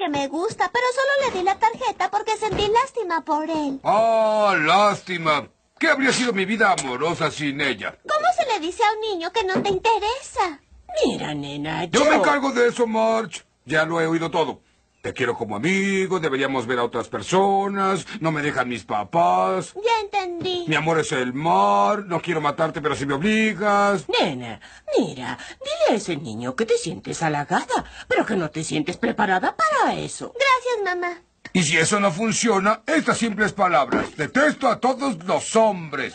que me gusta, pero solo le di la tarjeta porque sentí lástima por él. ¡Ah, lástima! ¿Qué habría sido mi vida amorosa sin ella? ¿Cómo se le dice a un niño que no te interesa? Mira, nena, yo... me cargo de eso, March. Ya lo he oído todo. Te quiero como amigo, deberíamos ver a otras personas, no me dejan mis papás. Ya entendí. Mi amor es el mar, no quiero matarte, pero si me obligas. Nena, mira, dile a ese niño que te sientes halagada, pero que no te sientes preparada para eso. Gracias, mamá. Y si eso no funciona, estas simples palabras. Detesto a todos los hombres.